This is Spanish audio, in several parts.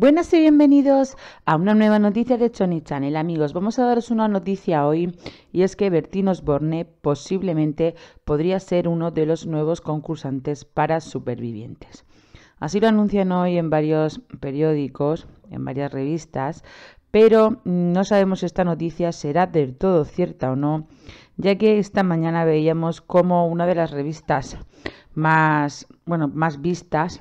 Buenas y bienvenidos a una nueva noticia de Sony Channel. Amigos, vamos a daros una noticia hoy y es que Bertín Osborne posiblemente podría ser uno de los nuevos concursantes para supervivientes. Así lo anuncian hoy en varios periódicos, en varias revistas, pero no sabemos si esta noticia será del todo cierta o no, ya que esta mañana veíamos como una de las revistas más, bueno, más vistas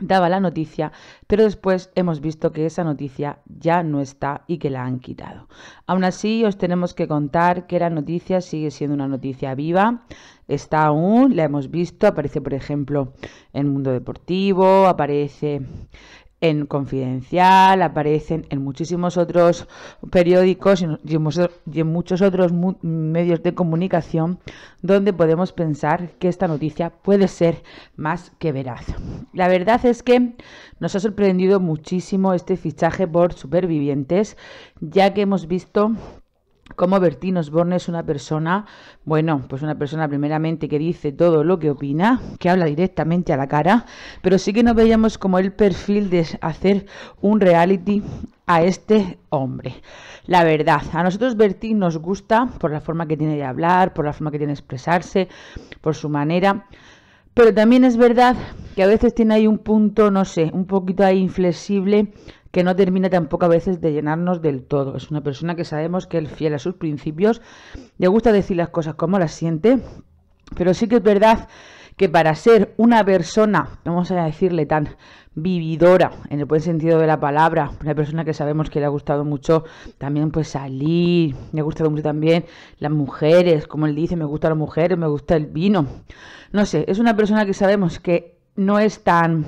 daba la noticia, pero después hemos visto que esa noticia ya no está y que la han quitado. Aún así, os tenemos que contar que la noticia sigue siendo una noticia viva, está aún, la hemos visto, aparece por ejemplo en Mundo Deportivo, aparece en Confidencial, aparecen en muchísimos otros periódicos y en, muchos otros medios de comunicación donde podemos pensar que esta noticia puede ser más que veraz. La verdad es que nos ha sorprendido muchísimo este fichaje por supervivientes, ya que hemos visto como Bertín Osborne es una persona, bueno, pues una persona primeramente que dice todo lo que opina, que habla directamente a la cara, pero sí que nos veíamos como el perfil de hacer un reality a este hombre. La verdad, a nosotros Bertín nos gusta por la forma que tiene de hablar, por la forma que tiene de expresarse, por su manera, pero también es verdad que a veces tiene ahí un punto, no sé, un poquito ahí inflexible que no termina tampoco a veces de llenarnos del todo. Es una persona que sabemos que es fiel a sus principios, le gusta decir las cosas como las siente, pero sí que es verdad que para ser una persona, vamos a decirle tan vividora, en el buen sentido de la palabra, una persona que sabemos que le ha gustado mucho también pues salir, le ha gustado mucho también las mujeres, como él dice, me gustan las mujeres, me gusta el vino. No sé, es una persona que sabemos que no es tan,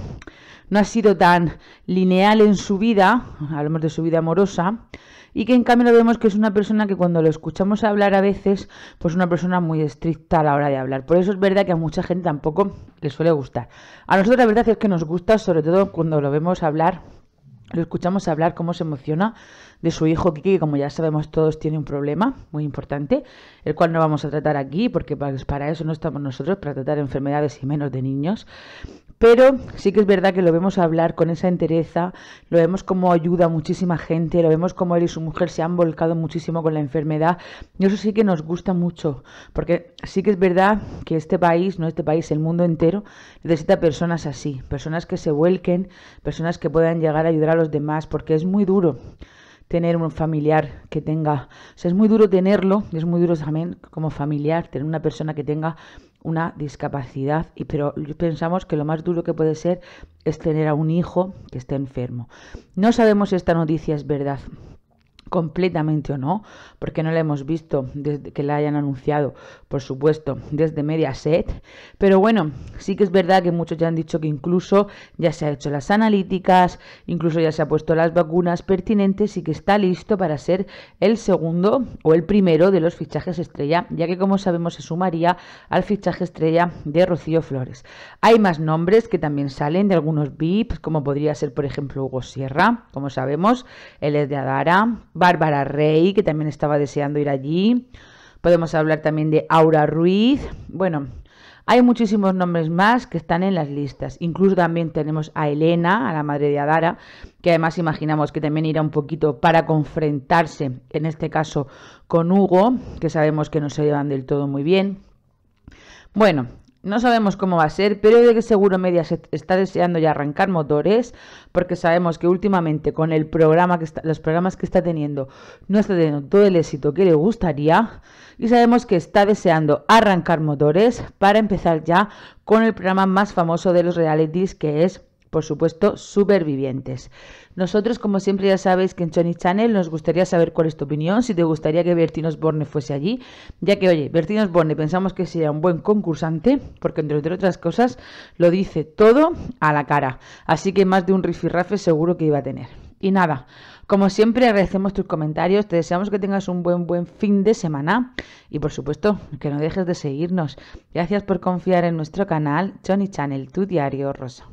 no ha sido tan lineal en su vida, hablamos de su vida amorosa, y que en cambio lo vemos que es una persona que cuando lo escuchamos hablar a veces, pues una persona muy estricta a la hora de hablar. Por eso es verdad que a mucha gente tampoco le suele gustar. A nosotros la verdad es que nos gusta, sobre todo cuando lo vemos hablar lo escuchamos hablar cómo se emociona de su hijo Kiki, que como ya sabemos todos tiene un problema muy importante, el cual no vamos a tratar aquí porque pues, para eso no estamos nosotros, para tratar enfermedades y menos de niños. Pero sí que es verdad que lo vemos hablar con esa entereza, lo vemos como ayuda a muchísima gente, lo vemos como él y su mujer se han volcado muchísimo con la enfermedad. Y eso sí que nos gusta mucho, porque sí que es verdad que este país, no este país, el mundo entero, necesita personas así, personas que se vuelquen, personas que puedan llegar a ayudar a los demás, porque es muy duro tener un familiar que tenga, o sea, es muy duro tenerlo, y es muy duro también como familiar, tener una persona que tenga una discapacidad, y, pero pensamos que lo más duro que puede ser es tener a un hijo que esté enfermo. No sabemos si esta noticia es verdad, completamente o no, porque no la hemos visto desde que la hayan anunciado, por supuesto, desde Mediaset. Pero bueno, sí que es verdad que muchos ya han dicho que incluso ya se han hecho las analíticas, incluso ya se ha puesto las vacunas pertinentes y que está listo para ser el segundo o el primero de los fichajes estrella, ya que como sabemos se sumaría al fichaje estrella de Rocío Flores. Hay más nombres que también salen de algunos VIPs, como podría ser por ejemplo Hugo Sierra, como sabemos, él es de Adara, Bárbara Rey, que también estaba deseando ir allí. Podemos hablar también de Aura Ruiz. Bueno, hay muchísimos nombres más que están en las listas. Incluso también tenemos a Elena, a la madre de Adara, que además imaginamos que también irá un poquito para confrontarse, en este caso con Hugo, que sabemos que no se llevan del todo muy bien. Bueno, no sabemos cómo va a ser, pero de que seguro Media está deseando ya arrancar motores, porque sabemos que últimamente con el programa que los programas que está teniendo no está teniendo todo el éxito que le gustaría, y sabemos que está deseando arrancar motores para empezar ya con el programa más famoso de los realities, que es por supuesto, supervivientes. Nosotros, como siempre, ya sabéis que en Chony Channel nos gustaría saber cuál es tu opinión, si te gustaría que Bertín Osborne fuese allí, ya que, oye, Bertín Osborne pensamos que sería un buen concursante, porque entre otras cosas lo dice todo a la cara, así que más de un rifirrafe seguro que iba a tener. Y nada, como siempre agradecemos tus comentarios, te deseamos que tengas un buen buen fin de semana y por supuesto que no dejes de seguirnos. Gracias por confiar en nuestro canal Johnny Channel, tu diario rosa.